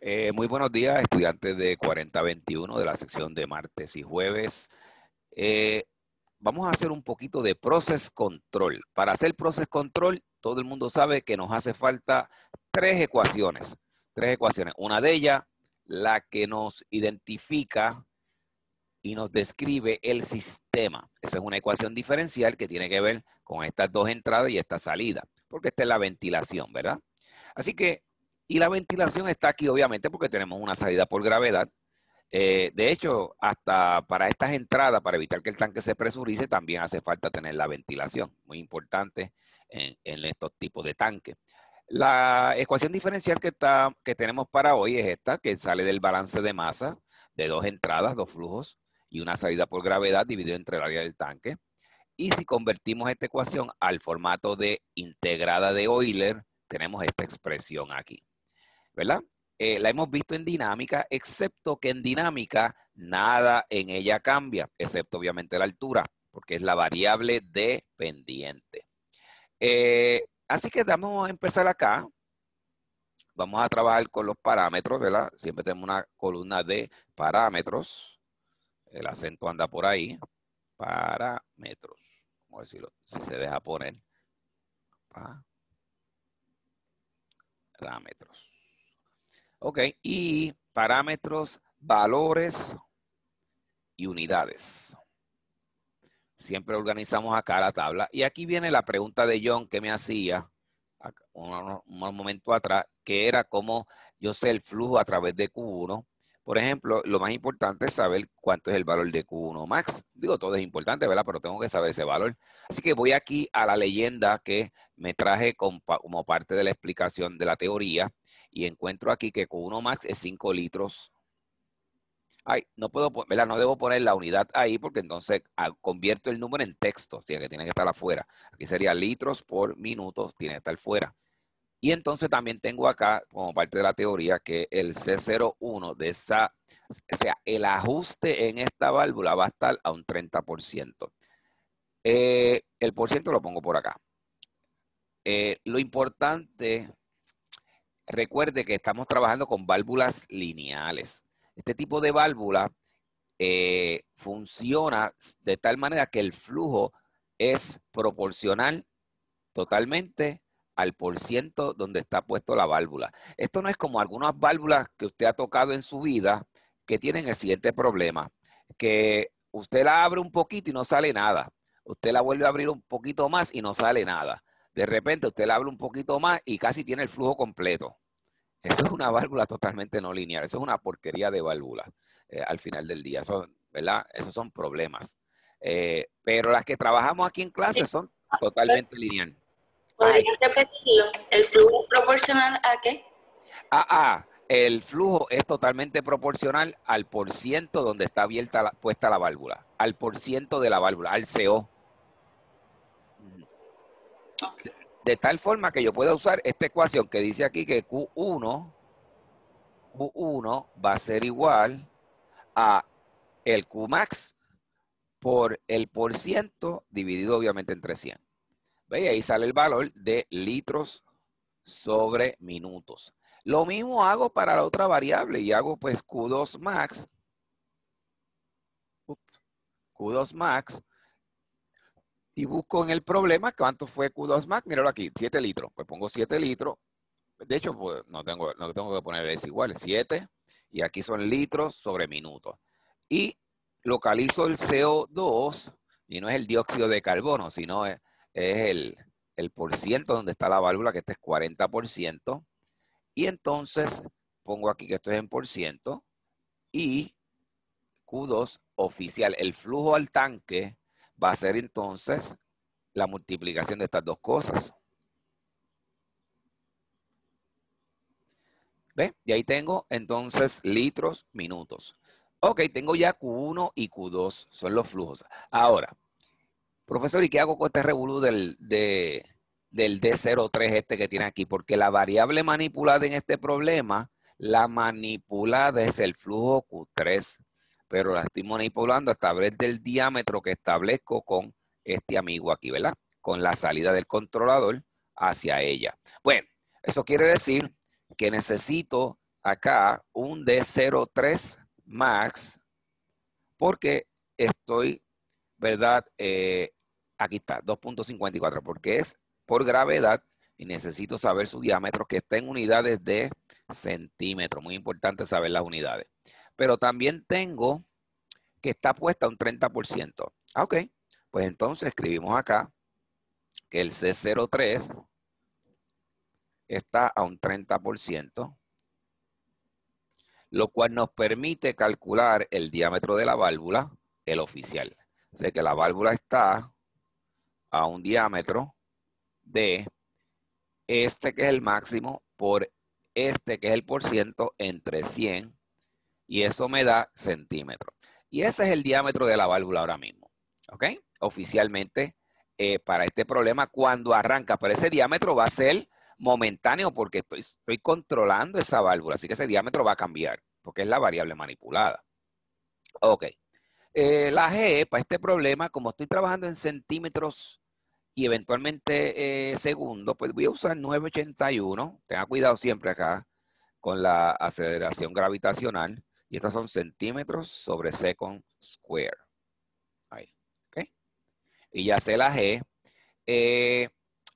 Eh, muy buenos días, estudiantes de 4021 de la sección de martes y jueves. Eh, vamos a hacer un poquito de process control. Para hacer process control, todo el mundo sabe que nos hace falta tres ecuaciones. Tres ecuaciones. Una de ellas, la que nos identifica y nos describe el sistema. Esa es una ecuación diferencial que tiene que ver con estas dos entradas y esta salida, porque esta es la ventilación, ¿verdad? Así que y la ventilación está aquí, obviamente, porque tenemos una salida por gravedad. Eh, de hecho, hasta para estas entradas, para evitar que el tanque se presurice, también hace falta tener la ventilación, muy importante en, estos tipos de tanques. La ecuación diferencial que, que tenemos para hoy es esta, que sale del balance de masa de dos entradas, dos flujos y una salida por gravedad dividido entre el área del tanque. Y si convertimos esta ecuación al formato de integrada de Euler, tenemos esta expresión aquí. ¿verdad? Eh, la hemos visto en dinámica, excepto que en dinámica nada en ella cambia, excepto obviamente la altura, porque es la variable dependiente. Eh, así que vamos a empezar acá. Vamos a trabajar con los parámetros, ¿verdad? Siempre tenemos una columna de parámetros. El acento anda por ahí. Parámetros. Vamos a ver si se deja poner. Parámetros. Ok, y parámetros, valores y unidades. Siempre organizamos acá la tabla. Y aquí viene la pregunta de John que me hacía un, momento atrás, que era cómo yo sé el flujo a través de Q1. Por ejemplo, lo más importante es saber cuánto es el valor de Q1 max. Digo, todo es importante, ¿verdad? Pero tengo que saber ese valor. Así que voy aquí a la leyenda que me traje como parte de la explicación de la teoría y encuentro aquí que con uno max es 5 litros. Ay, no puedo, ¿verdad? No debo poner la unidad ahí porque entonces ah, convierto el número en texto, o sea que tiene que estar afuera. Aquí sería litros por minutos, tiene que estar fuera. Y entonces también tengo acá, como parte de la teoría, que el C01 de esa, o sea, el ajuste en esta válvula va a estar a un 30%. Eh, el por ciento lo pongo por acá. Eh, lo importante Recuerde que estamos trabajando con válvulas lineales. Este tipo de válvula eh, funciona de tal manera que el flujo es proporcional totalmente al por ciento donde está puesto la válvula. Esto no es como algunas válvulas que usted ha tocado en su vida que tienen el siguiente problema, que usted la abre un poquito y no sale nada. Usted la vuelve a abrir un poquito más y no sale nada. De repente usted le habla un poquito más y casi tiene el flujo completo. Eso es una válvula totalmente no lineal. Eso es una porquería de válvula eh, al final del día. ¿verdad? Esos son problemas. Eh, pero las que trabajamos aquí en clase son totalmente lineal. ¿El flujo proporcional a qué? Ah, ah, el flujo es totalmente proporcional al por ciento donde está abierta puesta la válvula, al por ciento de la válvula, al CO. De tal forma que yo pueda usar esta ecuación que dice aquí que Q1, 1 va a ser igual a el Qmax por el por ciento dividido obviamente entre 100. ¿Ve? ahí sale el valor de litros sobre minutos. Lo mismo hago para la otra variable y hago pues Q2 max. Q2 max y busco en el problema cuánto fue Q2 Max, míralo aquí, 7 litros. Pues pongo 7 litros. De hecho, pues, no, tengo, tengo que poner es 7. Y aquí son litros sobre minutos. Y localizo el CO2, y no es el dióxido de carbono, sino es, el, el por ciento donde está la válvula, que este es 40%. Y entonces pongo aquí que esto es en por ciento. Y Q2 oficial, el flujo al tanque va a ser entonces la multiplicación de estas dos cosas. ¿Ve? Y ahí tengo entonces litros, minutos. Ok, tengo ya Q1 y Q2, son los flujos. Ahora, profesor, ¿y qué hago con este revolú del, del D03 este que tiene aquí? Porque la variable manipulada en este problema, la manipulada es el flujo Q3 pero la estoy manipulando a través del diámetro que establezco con este amigo aquí, ¿verdad? Con la salida del controlador hacia ella. Bueno, eso quiere decir que necesito acá un D03 max porque estoy, ¿verdad? Eh, aquí está, 2.54, porque es por gravedad y necesito saber su diámetro que está en unidades de centímetro. Muy importante saber las unidades pero también tengo que está puesta un 30%. Ah, ok. Pues entonces escribimos acá que el C03 está a un 30%, lo cual nos permite calcular el diámetro de la válvula, el oficial. O sea que la válvula está a un diámetro de este que es el máximo por este que es el por ciento entre 100 y eso me da centímetros. Y ese es el diámetro de la válvula ahora mismo, ¿ok? Oficialmente eh, para este problema cuando arranca, pero ese diámetro va a ser momentáneo porque estoy, controlando esa válvula, así que ese diámetro va a cambiar porque es la variable manipulada. Ok. Eh, la G, para este problema, como estoy trabajando en centímetros y eventualmente eh, segundos, pues voy a usar 981. Tenga cuidado siempre acá con la aceleración gravitacional. Y estos son centímetros sobre second square. Ahí, ¿ok? Y ya sé la G. Eh,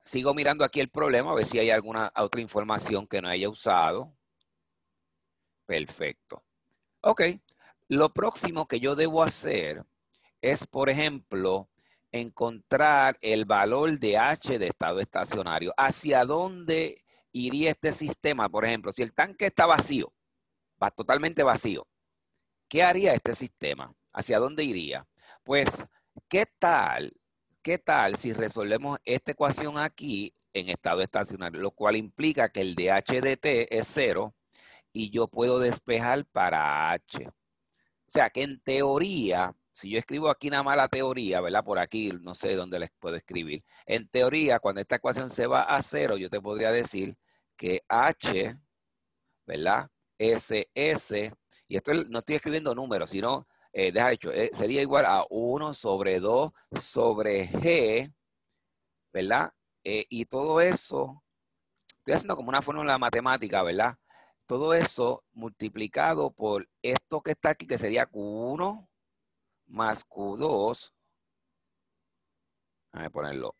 sigo mirando aquí el problema, a ver si hay alguna otra información que no haya usado. Perfecto. Ok, lo próximo que yo debo hacer es, por ejemplo, encontrar el valor de H de estado estacionario. ¿Hacia dónde iría este sistema? Por ejemplo, si el tanque está vacío, va totalmente vacío. ¿Qué haría este sistema? ¿Hacia dónde iría? Pues, ¿qué tal, qué tal si resolvemos esta ecuación aquí en estado estacionario? Lo cual implica que el de HDT es cero y yo puedo despejar para H. O sea, que en teoría, si yo escribo aquí nada más la teoría, ¿verdad? Por aquí, no sé dónde les puedo escribir. En teoría, cuando esta ecuación se va a cero, yo te podría decir que H, ¿verdad? SS, y esto no estoy escribiendo números, sino, eh, deja hecho, eh, sería igual a 1 sobre 2 sobre G, ¿verdad? Eh, y todo eso, estoy haciendo como una fórmula matemática, ¿verdad? Todo eso multiplicado por esto que está aquí, que sería Q1 más Q2. a ponerlo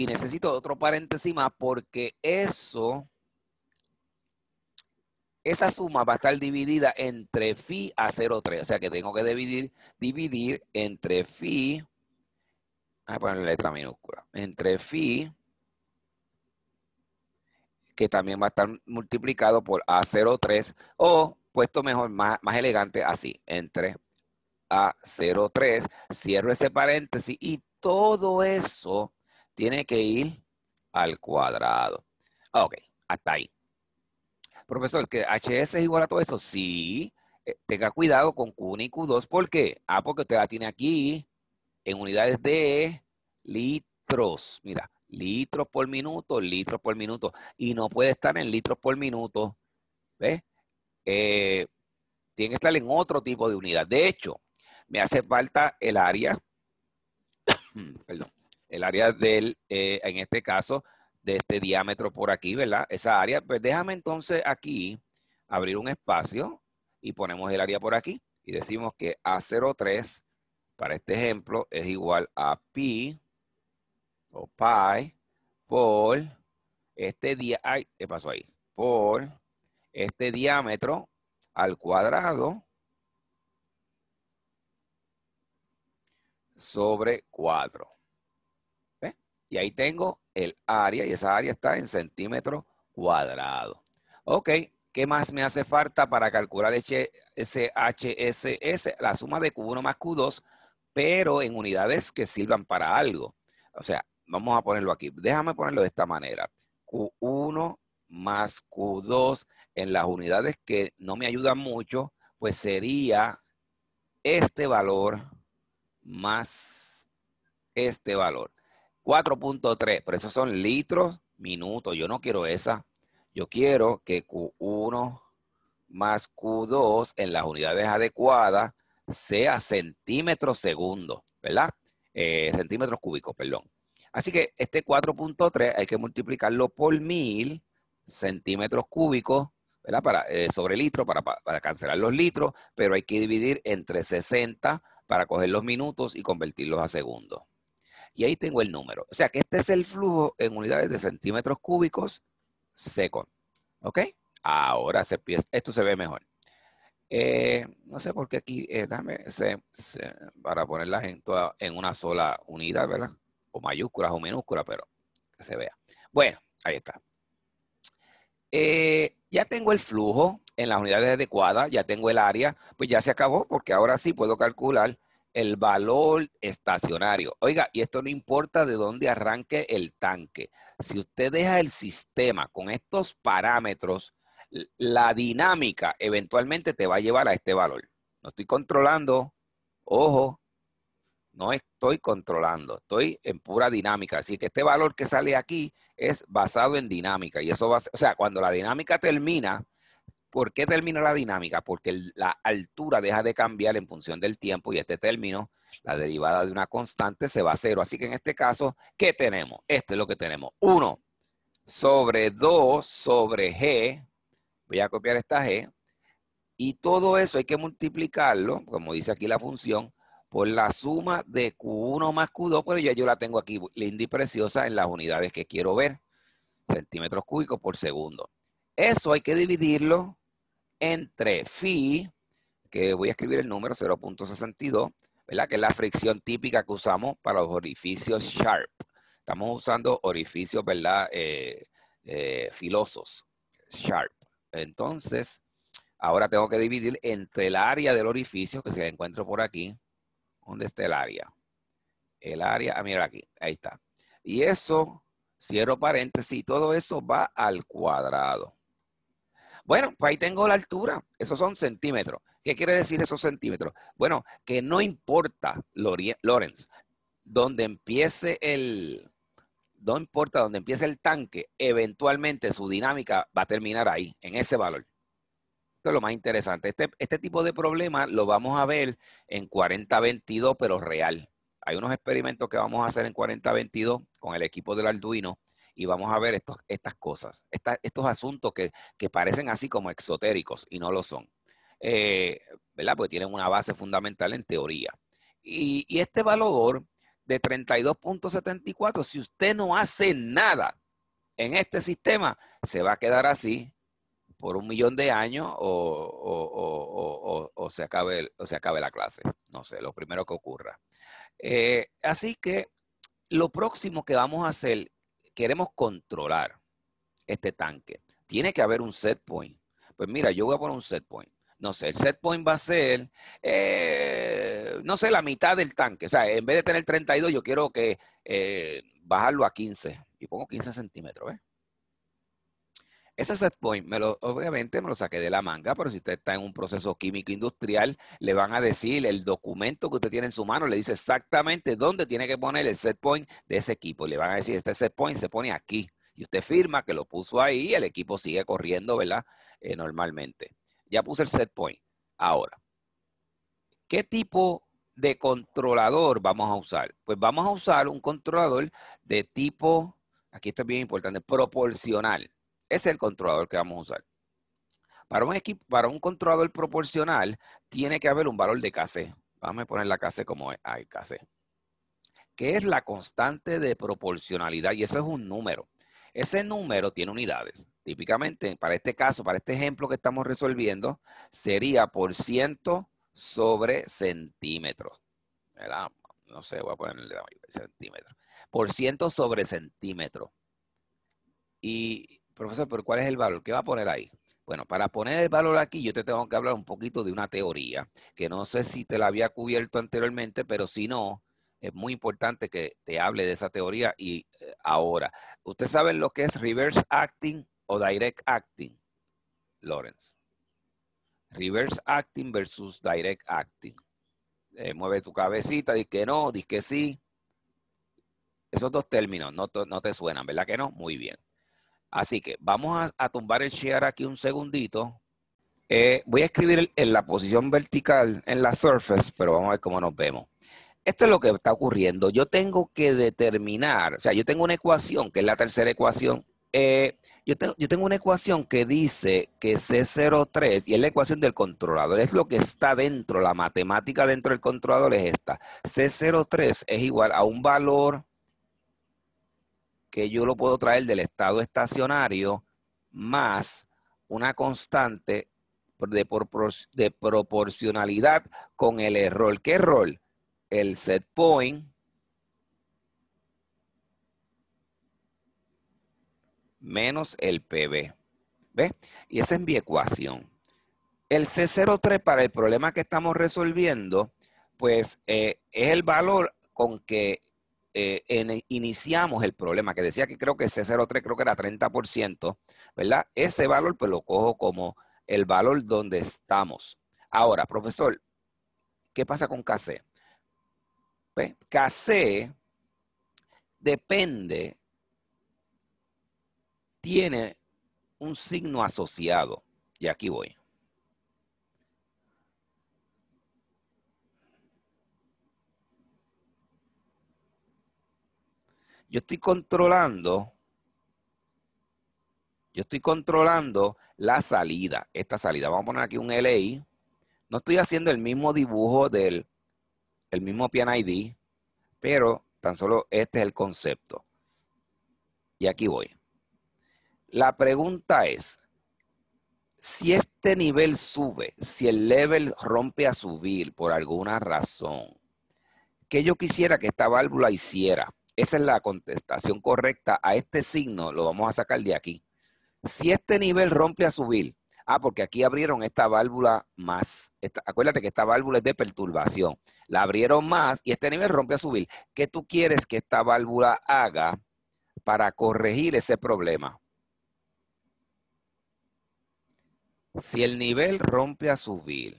Y necesito otro paréntesis más porque eso, esa suma va a estar dividida entre phi a 0,3. O sea que tengo que dividir, dividir entre phi, voy a poner letra minúscula, entre phi, que también va a estar multiplicado por A03 o puesto mejor, más, más elegante, así, entre a03, cierro ese paréntesis y todo eso tiene que ir al cuadrado. Ok, hasta ahí. Profesor, ¿que HS es igual a todo eso? Sí. Eh, tenga cuidado con Q1 y Q2. ¿Por qué? Ah, porque usted la tiene aquí en unidades de litros. Mira, litros por minuto, litros por minuto. Y no puede estar en litros por minuto. ¿Ves? Eh, tiene que estar en otro tipo de unidad. De hecho, me hace falta el área. Perdón el área del, eh, en este caso, de este diámetro por aquí, ¿verdad? Esa área, pues déjame entonces aquí abrir un espacio y ponemos el área por aquí y decimos que A03 para este ejemplo es igual a pi o pi por este día, ay, pasó ahí? Por este diámetro al cuadrado sobre 4. Y ahí tengo el área y esa área está en centímetros cuadrados. Ok, ¿qué más me hace falta para calcular ese HSS? La suma de Q1 más Q2, pero en unidades que sirvan para algo. O sea, vamos a ponerlo aquí. Déjame ponerlo de esta manera. Q1 más Q2 en las unidades que no me ayudan mucho, pues sería este valor más este valor. 4.3, por eso son litros, minutos. Yo no quiero esa. Yo quiero que Q1 más Q2 en las unidades adecuadas sea centímetros segundo, ¿verdad? Eh, centímetros cúbicos, perdón. Así que este 4.3 hay que multiplicarlo por mil centímetros cúbicos, ¿verdad? Para, eh, sobre litro, para, para cancelar los litros, pero hay que dividir entre 60 para coger los minutos y convertirlos a segundos. Y ahí tengo el número. O sea que este es el flujo en unidades de centímetros cúbicos seco. ¿Ok? Ahora se esto se ve mejor. Eh, no sé por qué aquí, eh, dame, para ponerlas en, en una sola unidad, ¿verdad? O mayúsculas o minúsculas, pero que se vea. Bueno, ahí está. Eh, ya tengo el flujo en las unidades adecuadas, ya tengo el área, pues ya se acabó porque ahora sí puedo calcular el valor estacionario. Oiga, y esto no importa de dónde arranque el tanque. Si usted deja el sistema con estos parámetros, la dinámica eventualmente te va a llevar a este valor. No estoy controlando, ojo, no estoy controlando, estoy en pura dinámica. Así que este valor que sale aquí es basado en dinámica. Y eso va, o sea, cuando la dinámica termina, ¿Por qué termina la dinámica? Porque la altura deja de cambiar en función del tiempo y este término, la derivada de una constante, se va a cero. Así que en este caso, ¿qué tenemos? Esto es lo que tenemos. 1 sobre 2 sobre g. Voy a copiar esta g. Y todo eso hay que multiplicarlo, como dice aquí la función, por la suma de Q1 más Q2, pero pues ya yo la tengo aquí linda y preciosa en las unidades que quiero ver, centímetros cúbicos por segundo. Eso hay que dividirlo entre phi, que voy a escribir el número 0.62, ¿verdad? Que es la fricción típica que usamos para los orificios sharp. Estamos usando orificios, ¿verdad? Eh, eh, filosos, sharp. Entonces, ahora tengo que dividir entre el área del orificio, que se encuentra por aquí. ¿Dónde está el área? El área, ah, mira aquí, ahí está. Y eso, cierro paréntesis, todo eso va al cuadrado. Bueno, pues ahí tengo la altura. Esos son centímetros. ¿Qué quiere decir esos centímetros? Bueno, que no importa, Lorenz, donde empiece el, no importa donde empiece el tanque, eventualmente su dinámica va a terminar ahí, en ese valor. Esto es lo más interesante. Este, este tipo de problema lo vamos a ver en 4022, pero real. Hay unos experimentos que vamos a hacer en 4022 con el equipo del Arduino y vamos a ver estos, estas cosas, estos asuntos que, parecen así como exotéricos y no lo son, eh, ¿verdad? Porque tienen una base fundamental en teoría. Y, este valor de 32.74, si usted no hace nada en este sistema, se va a quedar así por un millón de años o, o, o se, acabe, la clase. No sé, lo primero que ocurra. Eh, así que lo próximo que vamos a hacer queremos controlar este tanque, tiene que haber un set point. Pues mira, yo voy a poner un set point. No sé, el set point va a ser, eh, no sé, la mitad del tanque. O sea, en vez de tener 32, yo quiero que eh, bajarlo a 15. Y pongo 15 centímetros, ¿ves? Ese set point, obviamente me lo saqué de la manga, pero si usted está en un proceso químico industrial, le van a decir el documento que usted tiene en su mano, le dice exactamente dónde tiene que poner el set point de ese equipo. Le van a decir, este set point se pone aquí. Y usted firma que lo puso ahí y el equipo sigue corriendo, ¿verdad? Eh, normalmente. Ya puse el set point. Ahora, ¿qué tipo de controlador vamos a usar? Pues vamos a usar un controlador de tipo, aquí está bien importante, proporcional. Ese es el controlador que vamos a usar. Para un, para un controlador proporcional, tiene que haber un valor de KC. Vamos a poner la KC como hay KC. Que es la constante de proporcionalidad. Y eso es un número. Ese número tiene unidades. Típicamente, para este caso, para este ejemplo que estamos resolviendo, sería por ciento sobre centímetros. No sé, voy a ponerle centímetro. Por ciento sobre centímetro. Y Profesor, pero ¿cuál es el valor? ¿Qué va a poner ahí? Bueno, para poner el valor aquí, yo te tengo que hablar un poquito de una teoría, que no sé si te la había cubierto anteriormente, pero si no, es muy importante que te hable de esa teoría y eh, ahora. ¿Ustedes saben lo que es reverse acting o direct acting, Lawrence? Reverse acting versus direct acting. Eh, mueve tu cabecita, di que no, di que sí. Esos dos términos no te suenan, ¿verdad que no? Muy bien. Así que vamos a, tumbar el share aquí un segundito. Eh, voy a escribir en la posición vertical, en la surface, pero vamos a ver cómo nos vemos. Esto es lo que está ocurriendo. Yo tengo que determinar, o sea, yo tengo una ecuación, que es la tercera ecuación. Eh, yo, yo tengo una ecuación que dice que C03, y es la ecuación del controlador, es lo que está dentro, la matemática dentro del controlador es esta. C03 es igual a un valor que yo lo puedo traer del estado estacionario más una constante de, de proporcionalidad con el error. ¿Qué error? El set point menos el PB. ¿Ves? Y esa es mi ecuación. El C03 para el problema que estamos resolviendo, pues eh, es el valor con que eh, iniciamos el problema, que decía que creo que C03 creo que era 30%, ¿verdad? Ese valor pues lo cojo como el valor donde estamos. Ahora, profesor, ¿qué pasa con KC? KC depende, tiene un signo asociado. Y aquí voy. yo estoy controlando, yo estoy controlando la salida, esta salida. Vamos a poner aquí un LI. No estoy haciendo el mismo dibujo del el mismo PNID, ID, pero tan solo este es el concepto. Y aquí voy. La pregunta es, si este nivel sube, si el level rompe a subir por alguna razón, ¿qué yo quisiera que esta válvula hiciera? Esa es la contestación correcta a este signo, lo vamos a sacar de aquí. Si este nivel rompe a subir, ah, porque aquí abrieron esta válvula más. acuérdate que esta válvula es de perturbación. La abrieron más y este nivel rompe a subir. ¿Qué tú quieres que esta válvula haga para corregir ese problema? Si el nivel rompe a subir,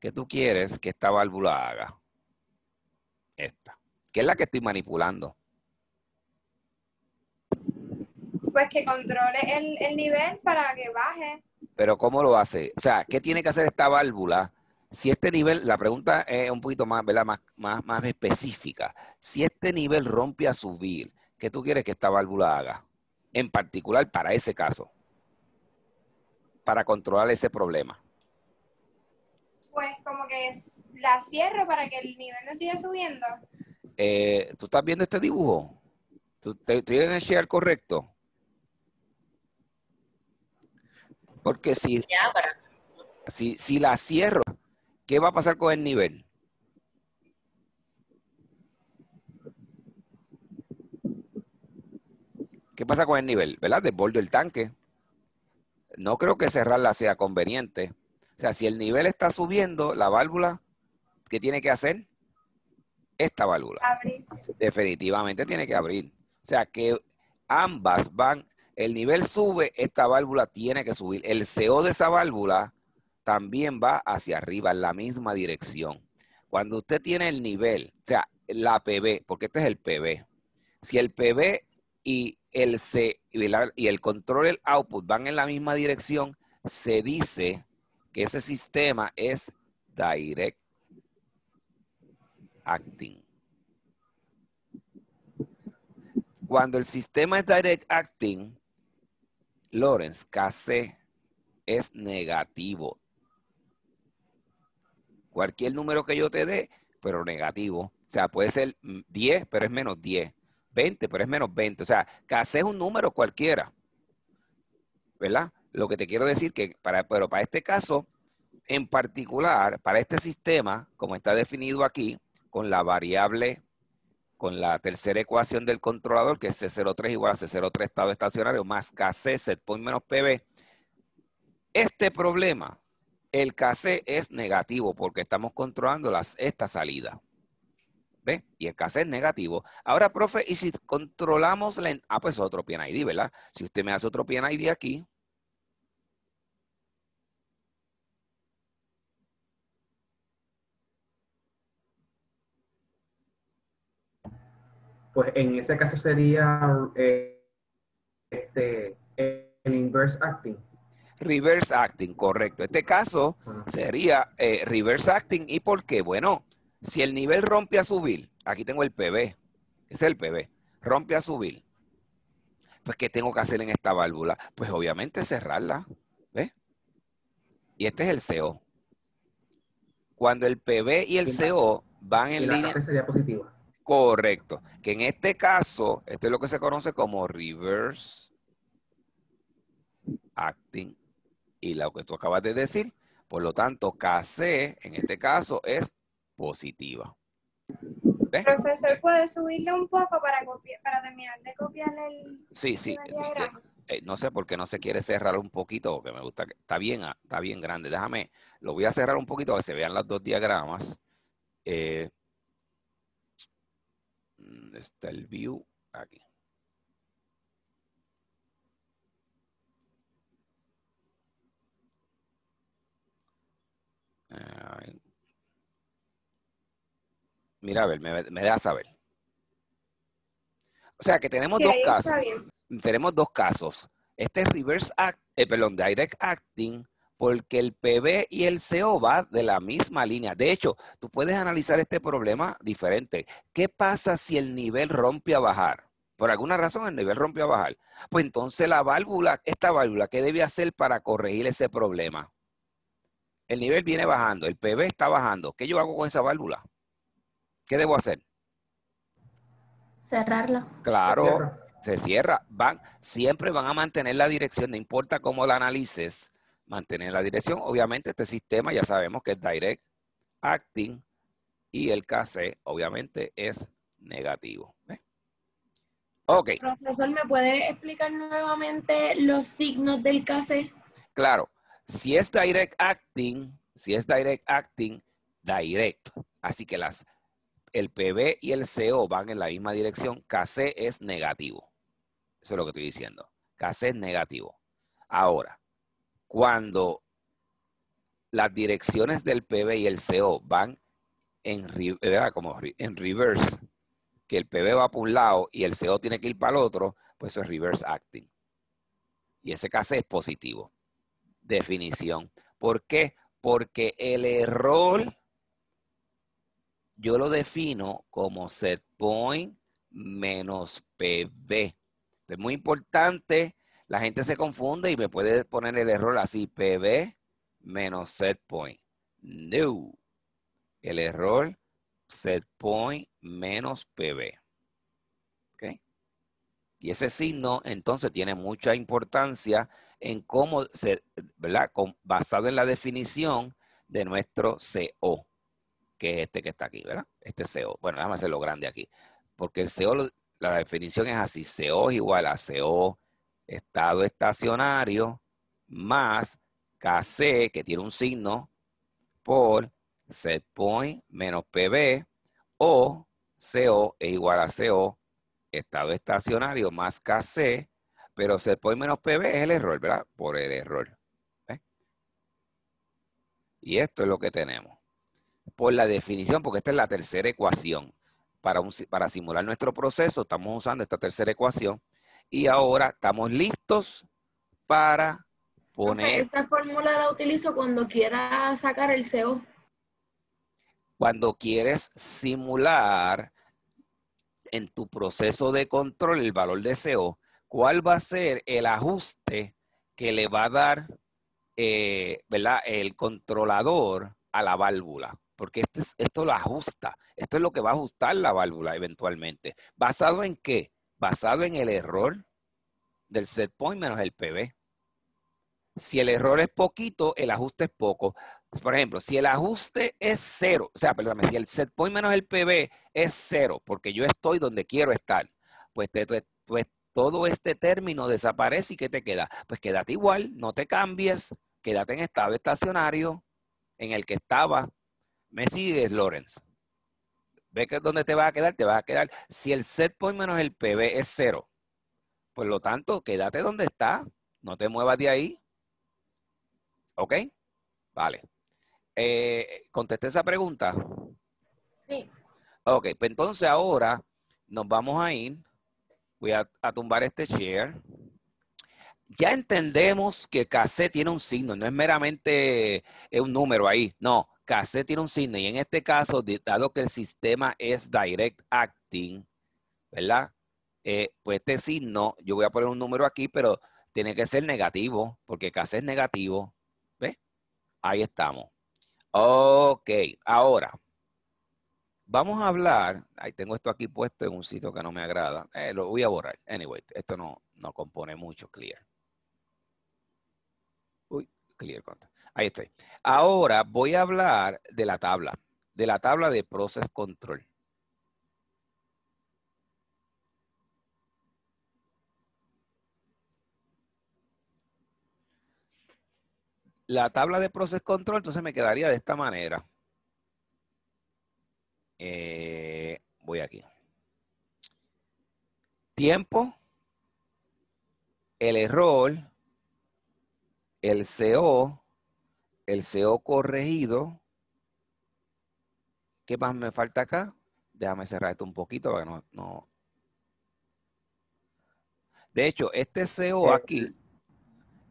¿qué tú quieres que esta válvula haga? Esta. ¿Qué es la que estoy manipulando? Pues que controle el, nivel para que baje. Pero ¿cómo lo hace? O sea, ¿qué tiene que hacer esta válvula? Si este nivel, la pregunta es un poquito más, ¿verdad? Más, más, más específica. Si este nivel rompe a subir, ¿qué tú quieres que esta válvula haga? En particular para ese caso, para controlar ese problema. Pues como que la cierro para que el nivel no siga subiendo. Eh, ¿tú estás viendo este dibujo? ¿Tú, te, ¿Tienes el share correcto? Porque si, si, la cierro, ¿qué va a pasar con el nivel? ¿Qué pasa con el nivel? ¿Verdad? Desbordo el tanque. No creo que cerrarla sea conveniente. O sea, si el nivel está subiendo, la válvula, ¿qué tiene que hacer? esta válvula. Definitivamente tiene que abrir. O sea que ambas van, el nivel sube, esta válvula tiene que subir. El CO de esa válvula también va hacia arriba, en la misma dirección. Cuando usted tiene el nivel, o sea, la PB, porque este es el PB. Si el PB y el, C, y el control output van en la misma dirección, se dice que ese sistema es direct acting. Cuando el sistema es direct acting, Lawrence, KC es negativo. Cualquier número que yo te dé, pero negativo. O sea, puede ser 10, pero es menos 10. 20, pero es menos 20. O sea, KC es un número cualquiera. ¿Verdad? Lo que te quiero decir que, para, pero para este caso, en particular, para este sistema, como está definido aquí, con la variable, con la tercera ecuación del controlador, que es C03 igual a C03 estado estacionario, más KC, setpoint menos PB. Este problema, el KC es negativo porque estamos controlando las, esta salida. ¿Ve? Y el KC es negativo. Ahora, profe, ¿y si controlamos la... Ah, pues otro PNID, ¿verdad? Si usted me hace otro PNID aquí, pues en ese caso sería eh, este, el inverse acting. Reverse acting, correcto. Este caso sería eh, reverse acting. ¿Y por qué? Bueno, si el nivel rompe a subir, aquí tengo el PB, es el PB, rompe a subir, pues ¿qué tengo que hacer en esta válvula? Pues obviamente cerrarla, ¿ves? Y este es el CO. Cuando el PB y el CO van en línea... sería Correcto. Que en este caso, esto es lo que se conoce como reverse acting y lo que tú acabas de decir. Por lo tanto, KC en este caso es positiva. Profesor, ¿puedes subirle un poco para, terminar de copiar el Sí, sí. Eh, no sé por qué no se quiere cerrar un poquito, que me gusta está bien, ah, está bien grande. Déjame, lo voy a cerrar un poquito para que se vean los dos diagramas. Eh, está el view? Aquí. Mira, ah, a ver, me, da saber. O sea que tenemos dos casos. Tenemos dos casos. Este es reverse act, eh, perdón, direct acting porque el PB y el CO van de la misma línea. De hecho, tú puedes analizar este problema diferente. ¿Qué pasa si el nivel rompe a bajar? Por alguna razón el nivel rompe a bajar. Pues entonces la válvula, esta válvula, ¿qué debe hacer para corregir ese problema? El nivel viene bajando, el PB está bajando. ¿Qué yo hago con esa válvula? ¿Qué debo hacer? Cerrarla. Claro, se cierra. Van, siempre van a mantener la dirección, no importa cómo la analices mantener la dirección. Obviamente este sistema ya sabemos que es direct acting y el KC obviamente es negativo. Ok. Profesor, ¿me puede explicar nuevamente los signos del KC? Claro. Si es direct acting, si es direct acting, direct. Así que las, el PB y el CO van en la misma dirección. KC es negativo. Eso es lo que estoy diciendo. KC es negativo. Ahora, cuando las direcciones del PB y el CO van en, reverse, que el PB va para un lado y el CO tiene que ir para el otro, pues eso es reverse acting. Y ese caso es positivo. Definición. ¿Por qué? Porque el error yo lo defino como set point menos PB. Es muy importante la gente se confunde y me puede poner el error así, PB menos set point. new El error set point menos PB. ¿Ok? Y ese signo entonces tiene mucha importancia en cómo, se, ¿verdad? Con, basado en la definición de nuestro CO, que es este que está aquí, ¿verdad? Este CO. Bueno, déjame hacerlo grande aquí. Porque el CO, la definición es así, CO es igual a CO estado estacionario más KC, que tiene un signo, por set point menos PB o CO es igual a CO, estado estacionario más KC, pero set point menos PB es el error, ¿verdad? Por el error. Y esto es lo que tenemos. Por la definición, porque esta es la tercera ecuación. Para, para simular nuestro proceso, estamos usando esta tercera ecuación y ahora estamos listos para poner... Esta fórmula la utilizo cuando quiera sacar el CO. Cuando quieres simular en tu proceso de control el valor de CO, ¿cuál va a ser el ajuste que le va a dar eh, el controlador a la válvula? Porque este esto lo ajusta. Esto es lo que va a ajustar la válvula eventualmente. ¿Basado en qué? basado en el error del set point menos el PB. Si el error es poquito, el ajuste es poco. Por ejemplo, si el ajuste es cero, o sea, perdóname, si el set point menos el PB es cero, porque yo estoy donde quiero estar, pues, pues, todo este término desaparece y ¿qué te queda? Pues quédate igual, no te cambies, quédate en estado estacionario en el que estaba. ¿Me sigues, Lorenz. ¿Ves que es donde te vas a quedar? Te vas a quedar. Si el set point menos el PB es cero, por lo tanto, quédate donde está. No te muevas de ahí. ¿Ok? Vale. Eh, ¿Contesté esa pregunta? Sí. Ok, pues entonces ahora nos vamos a ir. Voy a, tumbar este share ya entendemos que KC tiene un signo, no es meramente eh, un número ahí, no, Cassette tiene un signo y en este caso, dado que el sistema es direct acting, ¿verdad? Eh, pues este signo, yo voy a poner un número aquí, pero tiene que ser negativo, porque Cassette es negativo. ¿Ves? Ahí estamos. Ok, ahora, vamos a hablar, ahí tengo esto aquí puesto en un sitio que no me agrada, eh, lo voy a borrar. Anyway, esto no, no compone mucho, clear. Uy, clear contact. Ahí estoy. Ahora voy a hablar de la tabla, de la tabla de Process Control. La tabla de Process Control entonces me quedaría de esta manera. Eh, voy aquí. Tiempo, el error, el CO, el CO e corregido. ¿Qué más me falta acá? Déjame cerrar esto un poquito para que no, De hecho, este CO e eh, aquí,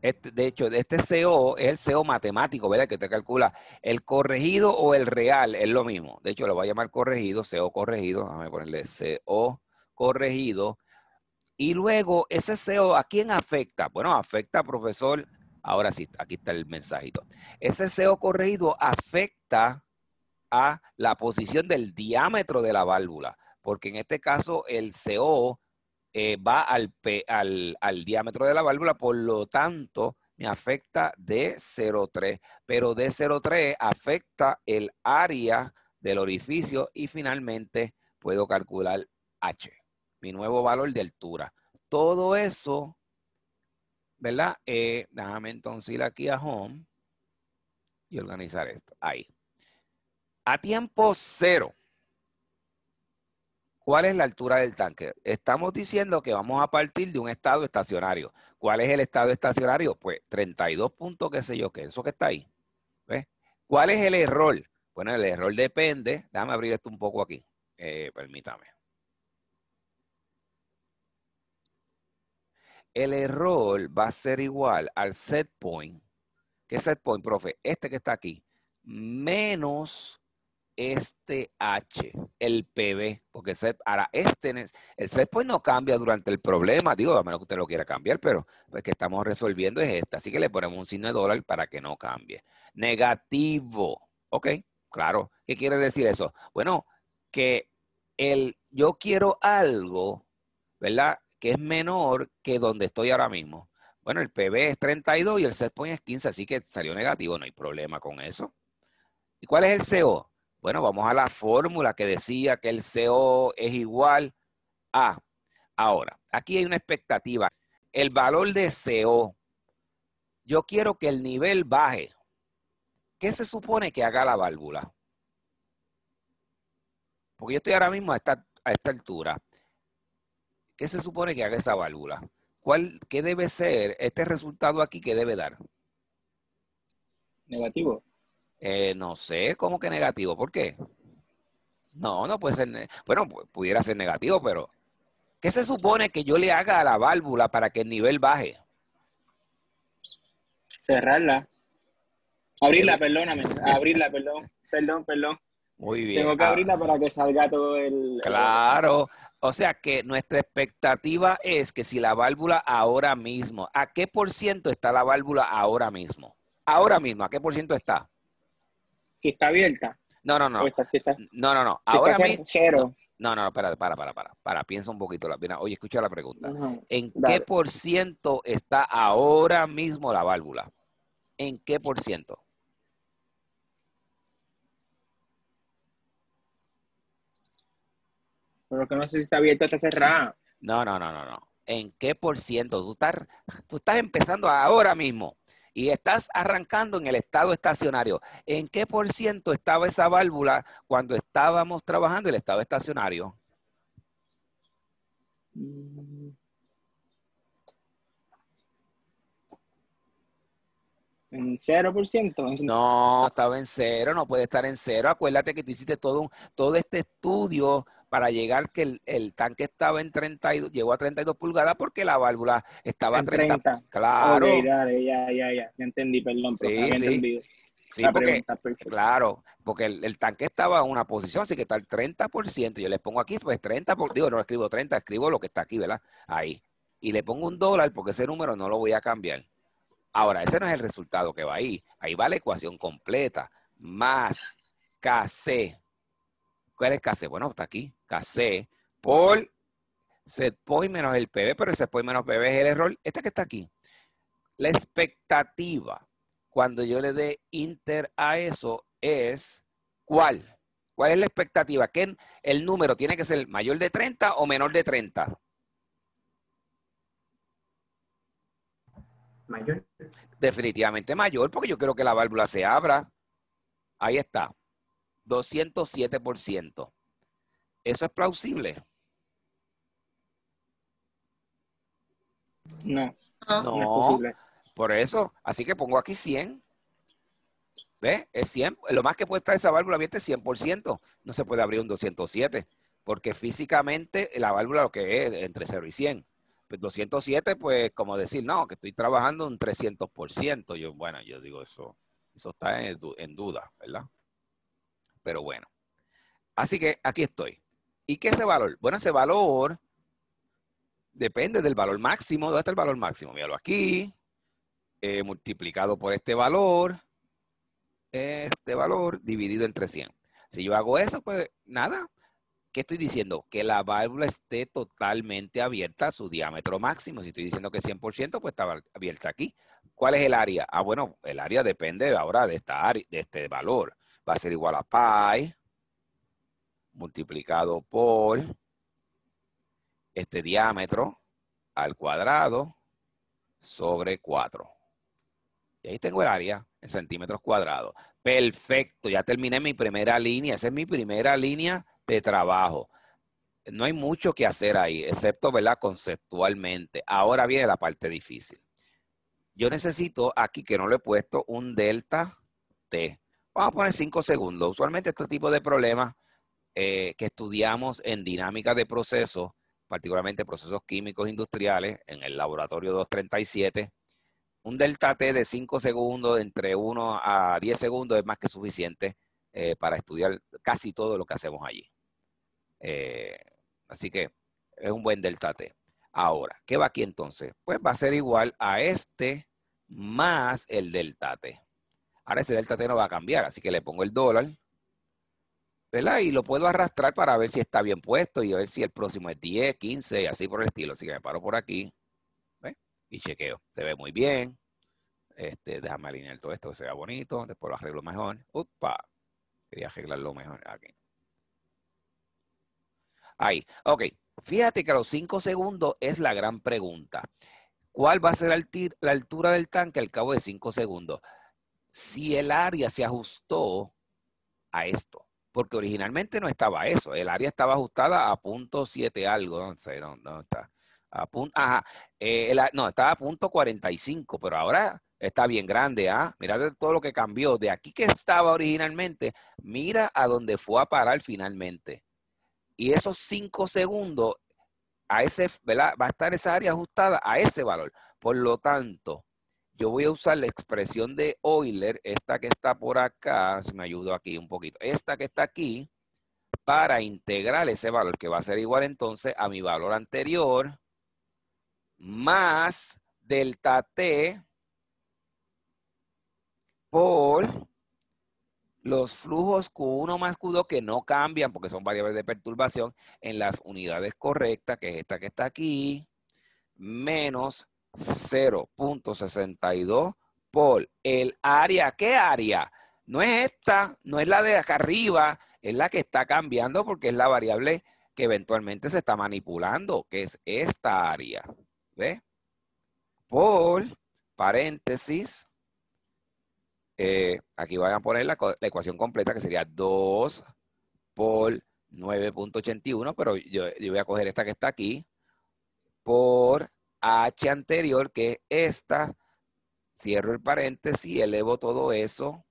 este, de hecho, este CO e es el CO matemático, ¿verdad? Que te calcula el corregido o el real, es lo mismo. De hecho, lo voy a llamar corregido, CO corregido, déjame ponerle CO corregido. Y luego, ese CO, ¿a quién afecta? Bueno, afecta, profesor, Ahora sí, aquí está el mensajito. Ese CO e corrido afecta a la posición del diámetro de la válvula, porque en este caso el CO e eh, va al, al, diámetro de la válvula, por lo tanto me afecta de 0,3, pero de 0,3 afecta el área del orificio y finalmente puedo calcular H, mi nuevo valor de altura. Todo eso ¿verdad? Eh, déjame entonces ir aquí a Home y organizar esto. Ahí. A tiempo cero. ¿Cuál es la altura del tanque? Estamos diciendo que vamos a partir de un estado estacionario. ¿Cuál es el estado estacionario? Pues 32 puntos, qué sé yo, que eso que está ahí. ¿Ves? ¿Cuál es el error? Bueno, el error depende. Déjame abrir esto un poco aquí. Eh, permítame. el error va a ser igual al set point. ¿Qué set point, profe? Este que está aquí. Menos este H, el PB. Porque set, ahora este, el set point no cambia durante el problema. Digo, a menos que usted lo quiera cambiar, pero lo que estamos resolviendo es esta. Así que le ponemos un signo de dólar para que no cambie. Negativo. ¿Ok? Claro. ¿Qué quiere decir eso? Bueno, que el yo quiero algo, ¿verdad? que es menor que donde estoy ahora mismo. Bueno, el PB es 32 y el set es 15, así que salió negativo, no hay problema con eso. ¿Y cuál es el CO? Bueno, vamos a la fórmula que decía que el CO es igual a... Ahora, aquí hay una expectativa. El valor de CO, yo quiero que el nivel baje. ¿Qué se supone que haga la válvula? Porque yo estoy ahora mismo a esta, a esta altura. ¿qué se supone que haga esa válvula? ¿Cuál, ¿Qué debe ser este resultado aquí que debe dar? Negativo. Eh, no sé, ¿cómo que negativo? ¿Por qué? No, no puede ser. Bueno, pudiera ser negativo, pero ¿qué se supone que yo le haga a la válvula para que el nivel baje? Cerrarla. Abrirla, perdóname. Abrirla, perdón. Perdón, perdón. Muy bien. Tengo que abrirla ah. para que salga todo el... Claro. O sea que nuestra expectativa es que si la válvula ahora mismo, ¿a qué por ciento está la válvula ahora mismo? Ahora mismo, ¿a qué por ciento está? Si está abierta. No, no, no. no, no, no. ahora mismo. No, no, no, espérate, para, para, para, para. Piensa un poquito. La, mira, oye, escucha la pregunta. ¿En qué por ciento está ahora mismo la válvula? ¿En qué por ciento? Pero que no sé si está abierto o está cerrado. No, no, no, no, ¿En qué por ciento? Tú estás, tú estás empezando ahora mismo y estás arrancando en el estado estacionario. ¿En qué por ciento estaba esa válvula cuando estábamos trabajando en el estado estacionario? ¿En 0%? No, estaba en cero, no puede estar en cero. Acuérdate que te hiciste todo, todo este estudio para llegar que el, tanque estaba en 32, llegó a 32 pulgadas porque la válvula estaba en 30. Claro. ya, ya, ya, entendí, perdón, sí, sí. Sí, claro, porque el, tanque estaba en una posición, así que está el 30%. Yo le pongo aquí, pues 30, por, digo, no escribo 30, escribo lo que está aquí, ¿verdad? Ahí. Y le pongo un dólar porque ese número no lo voy a cambiar. Ahora, ese no es el resultado que va ahí. Ahí va la ecuación completa. Más KC. ¿Cuál es KC? Bueno, está aquí. KC por set menos el PB, pero el setpoint menos PB es el error. Este que está aquí. La expectativa cuando yo le dé inter a eso es cuál. ¿Cuál es la expectativa? ¿Que el número tiene que ser mayor de 30 o menor de 30? Mayor. Definitivamente mayor, porque yo quiero que la válvula se abra. Ahí está. 207%. ¿Eso es plausible? No. No, es Por eso, así que pongo aquí 100. ¿Ves? Es 100. Lo más que puede estar esa válvula abierta es 100%. No se puede abrir un 207, porque físicamente la válvula lo que es entre 0 y 100. Pues 207, pues como decir, no, que estoy trabajando un 300%. Yo, bueno, yo digo eso, eso está en duda, ¿verdad? Pero bueno. Así que aquí estoy. ¿Y qué es ese valor? Bueno, ese valor depende del valor máximo. ¿Dónde está el valor máximo? Míralo aquí. Eh, multiplicado por este valor. Este valor dividido entre 100. Si yo hago eso, pues nada. ¿Qué estoy diciendo? Que la válvula esté totalmente abierta a su diámetro máximo. Si estoy diciendo que 100%, pues está abierta aquí. ¿Cuál es el área? Ah, bueno, el área depende ahora de, esta área, de este valor. Va a ser igual a pi multiplicado por este diámetro al cuadrado sobre 4. Y ahí tengo el área en centímetros cuadrados. Perfecto, ya terminé mi primera línea. Esa es mi primera línea de trabajo. No hay mucho que hacer ahí, excepto, ¿verdad? Conceptualmente. Ahora viene la parte difícil. Yo necesito aquí, que no le he puesto, un delta T. Vamos a poner 5 segundos. Usualmente este tipo de problemas eh, que estudiamos en dinámica de procesos, particularmente procesos químicos industriales, en el laboratorio 237. Un delta T de 5 segundos, entre 1 a 10 segundos, es más que suficiente eh, para estudiar casi todo lo que hacemos allí. Eh, así que es un buen delta T. Ahora, ¿qué va aquí entonces? Pues va a ser igual a este más el delta T. Ahora ese delta T no va a cambiar, así que le pongo el dólar y lo puedo arrastrar para ver si está bien puesto y a ver si el próximo es 10, 15 así por el estilo. Así que me paro por aquí y chequeo. Se ve muy bien. Este, déjame alinear todo esto que se bonito. Después lo arreglo mejor. Upa. Quería arreglarlo mejor aquí. Ahí. Ok. Fíjate que los 5 segundos es la gran pregunta. ¿Cuál va a ser la altura del tanque al cabo de 5 segundos? Si el área se ajustó a esto porque originalmente no estaba eso. El área estaba ajustada a punto 7 algo, no sé, no, está. A ajá, eh, no, estaba a punto 45, pero ahora está bien grande, ¿ah? Mira todo lo que cambió. De aquí que estaba originalmente, mira a dónde fue a parar finalmente. Y esos 5 segundos, a ese, ¿verdad? Va a estar esa área ajustada a ese valor. Por lo tanto, yo voy a usar la expresión de Euler, esta que está por acá, si me ayudo aquí un poquito, esta que está aquí, para integrar ese valor, que va a ser igual entonces a mi valor anterior, más delta T por los flujos Q1 más Q2 que no cambian porque son variables de perturbación en las unidades correctas, que es esta que está aquí, menos 0.62 por el área. ¿Qué área? No es esta, no es la de acá arriba, es la que está cambiando porque es la variable que eventualmente se está manipulando, que es esta área. ¿Ve? Por paréntesis, eh, aquí van a poner la, ecuación completa que sería 2 por 9.81, pero yo, yo voy a coger esta que está aquí, por H anterior, que es esta, cierro el paréntesis, y elevo todo eso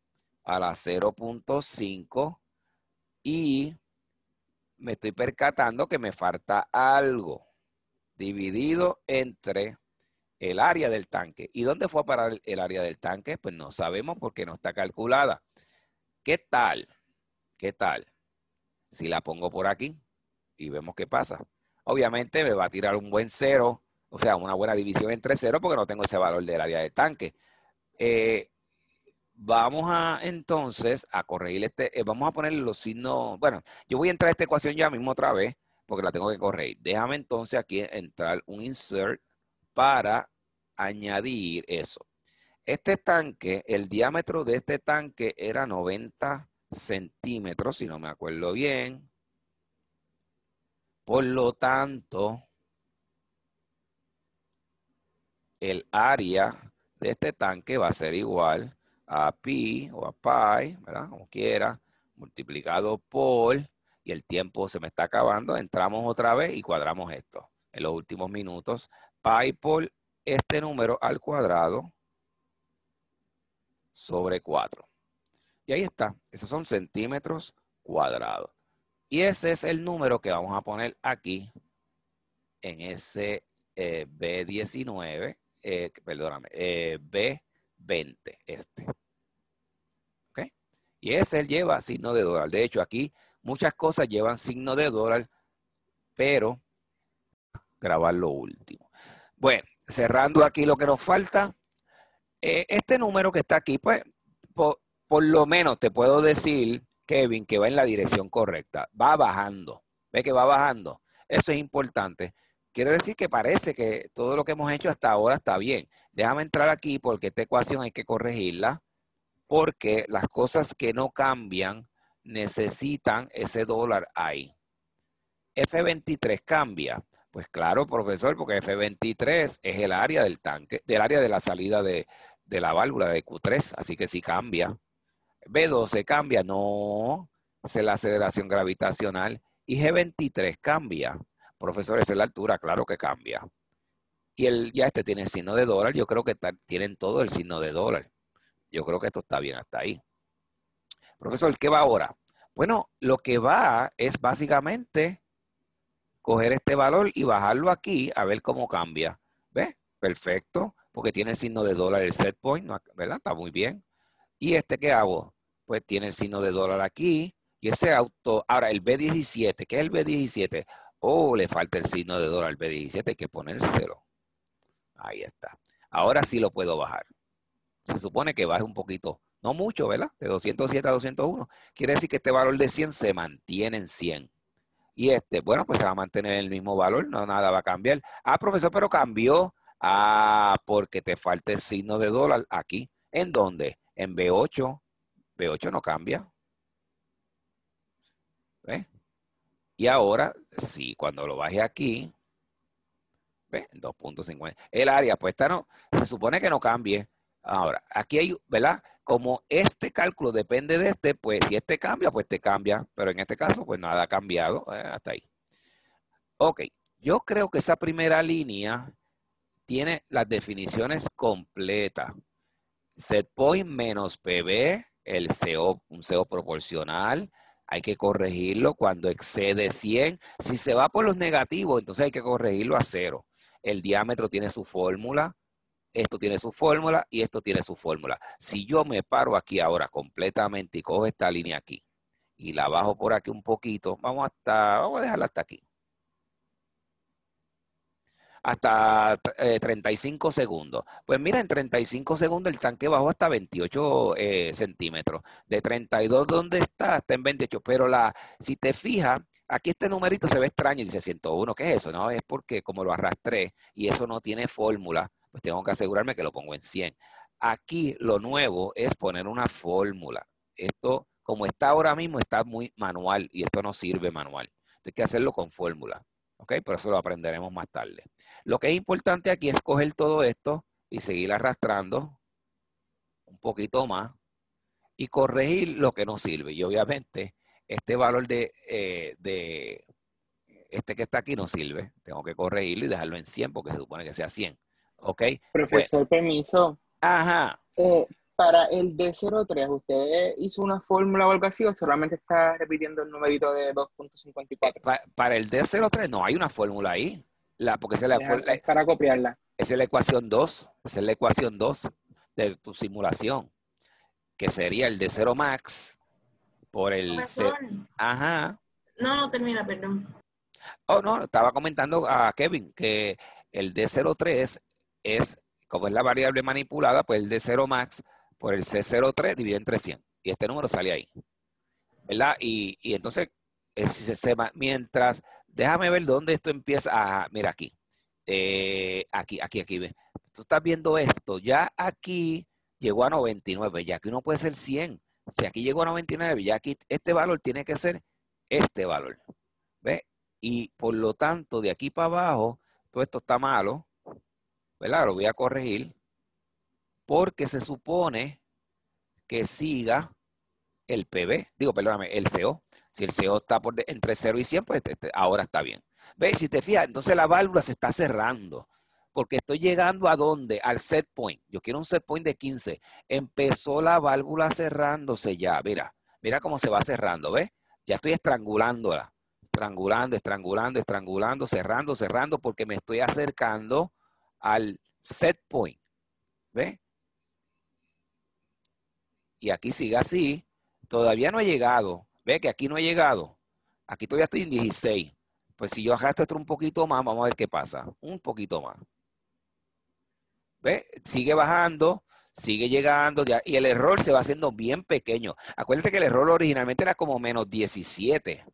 a la 0.5 y me estoy percatando que me falta algo dividido entre el área del tanque. ¿Y dónde fue a parar el área del tanque? Pues no sabemos porque no está calculada. ¿Qué tal? ¿Qué tal? Si la pongo por aquí y vemos qué pasa. Obviamente me va a tirar un buen cero o sea, una buena división entre cero porque no tengo ese valor del área de tanque. Eh, vamos a entonces a corregir este, eh, vamos a poner los signos, bueno, yo voy a entrar a esta ecuación ya mismo otra vez porque la tengo que corregir. Déjame entonces aquí entrar un insert para añadir eso. Este tanque, el diámetro de este tanque era 90 centímetros, si no me acuerdo bien. Por lo tanto, el área de este tanque va a ser igual a pi o a pi, ¿verdad? Como quiera, multiplicado por, y el tiempo se me está acabando, entramos otra vez y cuadramos esto en los últimos minutos. Pi por este número al cuadrado sobre 4. Y ahí está, esos son centímetros cuadrados. Y ese es el número que vamos a poner aquí en ese eh, B19 eh, perdóname, eh, B20, este. ¿Ok? Y ese el lleva signo de dólar. De hecho, aquí muchas cosas llevan signo de dólar, pero grabar lo último. Bueno, cerrando aquí lo que nos falta, eh, este número que está aquí, pues, por, por lo menos te puedo decir, Kevin, que va en la dirección correcta. Va bajando. Ve que va bajando. Eso es importante. Quiere decir que parece que todo lo que hemos hecho hasta ahora está bien. Déjame entrar aquí porque esta ecuación hay que corregirla, porque las cosas que no cambian necesitan ese dólar ahí. F23 cambia. Pues claro, profesor, porque F23 es el área del tanque, del área de la salida de, de la válvula de Q3, así que sí cambia. B12 cambia, no, es la aceleración gravitacional. Y G23 cambia esa es la altura, claro que cambia. Y ya este tiene signo de dólar, yo creo que tienen todo el signo de dólar. Yo creo que esto está bien hasta ahí. Profesor, ¿qué va ahora? Bueno, lo que va es básicamente coger este valor y bajarlo aquí a ver cómo cambia. ¿Ves? Perfecto, porque tiene el signo de dólar el set point, ¿verdad? Está muy bien. ¿Y este qué hago? Pues tiene el signo de dólar aquí y ese auto. Ahora, el B17, ¿qué es el B17? oh, le falta el signo de dólar B17, hay que ponérselo. Ahí está. Ahora sí lo puedo bajar. Se supone que baje un poquito, no mucho, ¿verdad? De 207 a 201. Quiere decir que este valor de 100 se mantiene en 100. Y este, bueno, pues se va a mantener el mismo valor, no nada va a cambiar. Ah, profesor, pero cambió. Ah, porque te falta el signo de dólar aquí. ¿En dónde? En B8. B8 no cambia. ¿Ves? Y ahora si cuando lo baje aquí, 2.50. El área, pues esta no, se supone que no cambie. Ahora, aquí hay, ¿verdad? Como este cálculo depende de este, pues si este cambia, pues te cambia. Pero en este caso, pues nada ha cambiado. Eh, hasta ahí. Ok, yo creo que esa primera línea tiene las definiciones completas. Set point menos PB, el CO, un CO proporcional, hay que corregirlo cuando excede 100. Si se va por los negativos, entonces hay que corregirlo a cero. El diámetro tiene su fórmula, esto tiene su fórmula y esto tiene su fórmula. Si yo me paro aquí ahora completamente y cojo esta línea aquí y la bajo por aquí un poquito, vamos, hasta, vamos a dejarla hasta aquí hasta 35 eh, segundos. Pues mira, en 35 segundos el tanque bajó hasta 28 eh, centímetros. De 32, ¿dónde está? Está en 28. Pero la, si te fijas, aquí este numerito se ve extraño y dice 101. ¿Qué es eso? No, es porque como lo arrastré y eso no tiene fórmula, pues tengo que asegurarme que lo pongo en 100. Aquí lo nuevo es poner una fórmula. Esto, como está ahora mismo, está muy manual y esto no sirve manual. Entonces hay que hacerlo con fórmula. ¿Ok? Pero eso lo aprenderemos más tarde. Lo que es importante aquí es coger todo esto y seguir arrastrando un poquito más y corregir lo que no sirve. Y obviamente este valor eh, de, este que está aquí no sirve. Tengo que corregirlo y dejarlo en 100 porque se supone que sea 100. ¿Ok? Pues Profesor, permiso. Ajá. Eh, para el D03, ¿usted hizo una fórmula o algo así o solamente está repitiendo el numerito de 2.54? para el D03 no hay una fórmula ahí. La, porque la, es para copiarla. es la ecuación 2, es la ecuación 2 de tu simulación, que sería el D0 max por el... Ajá. No, no termina, perdón. Oh, no, estaba comentando a Kevin que el D03 es, como es la variable manipulada, pues el D0 max por el C03 dividido entre 100. Y este número sale ahí. ¿Verdad? Y, y entonces, eh, mientras, déjame ver dónde esto empieza. a mira eh, aquí. aquí, aquí, aquí. Tú estás viendo esto. Ya aquí llegó a 99. Ya aquí no puede ser 100. Si aquí llegó a 99, ya aquí este valor tiene que ser este valor. ¿Ve? Y por lo tanto, de aquí para abajo, todo esto está malo. ¿Verdad? Lo voy a corregir porque se supone que siga el PB, digo, perdóname, el CO. Si el CO está entre 0 y 100, pues este, este, ahora está bien. ¿Ves? Si te fijas, entonces la válvula se está cerrando. Porque estoy llegando a dónde? Al set point. Yo quiero un set point de 15. Empezó la válvula cerrándose ya. Mira, mira cómo se va cerrando, ¿ves? Ya estoy estrangulándola. Estrangulando, estrangulando, estrangulando, cerrando, cerrando, porque me estoy acercando al set point. ¿Ves? y aquí sigue así, todavía no ha llegado. Ve que aquí no ha llegado. Aquí todavía estoy en 16. Pues si yo arrastro un poquito más, vamos a ver qué pasa. Un poquito más. ¿Ve? Sigue bajando, sigue llegando, ya, y el error se va haciendo bien pequeño. Acuérdate que el error originalmente era como menos 17.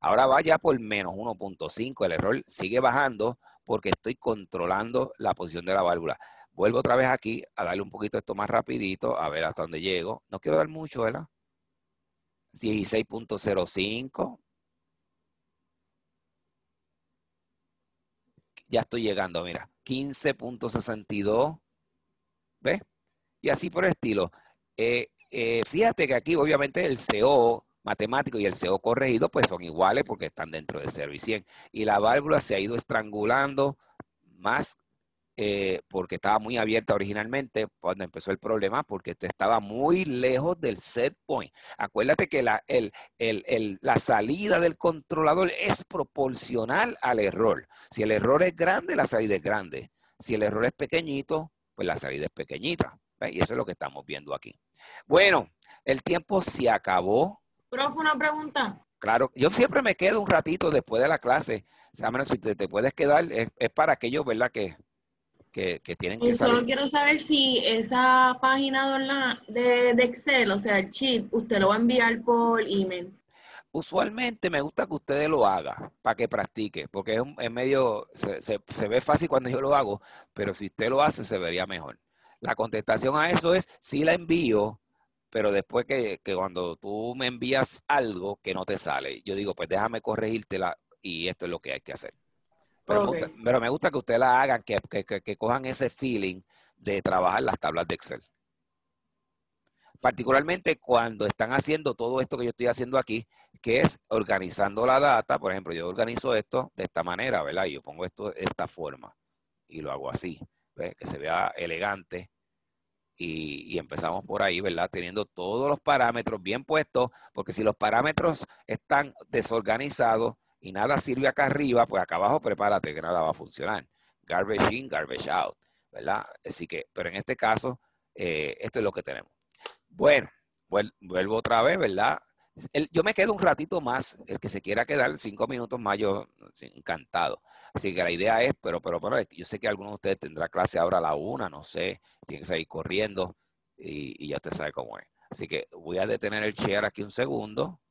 Ahora va ya por menos 1.5. El error sigue bajando porque estoy controlando la posición de la válvula. Vuelvo otra vez aquí a darle un poquito esto más rapidito, a ver hasta dónde llego. No quiero dar mucho, ¿verdad? 16.05. Ya estoy llegando, mira. 15.62. ¿Ves? Y así por el estilo. Eh, eh, fíjate que aquí obviamente el CO matemático y el CO corregido pues son iguales porque están dentro de 0 y 100. Y la válvula se ha ido estrangulando más eh, porque estaba muy abierta originalmente cuando empezó el problema, porque estaba muy lejos del set point. Acuérdate que la, la salida del controlador es proporcional al error. Si el error es grande, la salida es grande. Si el error es pequeñito, pues la salida es pequeñita. Y eso es lo que estamos viendo aquí. Bueno, el tiempo se acabó. Profe, una pregunta. Claro, yo siempre me quedo un ratito después de la clase. si te, puedes quedar, es, es para aquellos, ¿verdad? Que, que, tienen que Yo Solo quiero saber si esa página de, de Excel, o sea, el chip, usted lo va a enviar por email usualmente me gusta que ustedes lo hagan para que practique, porque es, un, medio, se, se, ve fácil cuando yo lo hago, pero si usted lo hace se vería mejor. La contestación a eso es, sí la envío, pero después que, que cuando tú me envías algo que no te sale, yo digo, pues déjame corregírtela y esto es lo que hay que hacer. Pero, me gusta, que ustedes la hagan, que, cojan ese feeling de trabajar las tablas de Excel. Particularmente cuando están haciendo todo esto que yo estoy haciendo aquí, que es organizando la data. Por ejemplo, yo organizo esto de esta manera, ¿verdad? Yo pongo esto de esta forma y lo hago así, que se vea elegante. y, empezamos por ahí, ¿verdad? Teniendo todos los parámetros bien puestos, porque si los parámetros están desorganizados, y nada sirve acá arriba, pues acá abajo prepárate que nada va a funcionar. Garbage in, garbage out, ¿verdad? Así que, pero en este caso, eh, esto es lo que tenemos. Bueno, vuelvo otra vez, ¿verdad? yo me quedo un ratito más, el que se quiera quedar cinco minutos más, yo encantado. Así que la idea es, pero, pero, pero, yo sé que alguno de ustedes tendrá clase ahora a la una, no sé, tienen que seguir corriendo y, y ya usted sabe cómo es. Así que voy a detener el share aquí un segundo.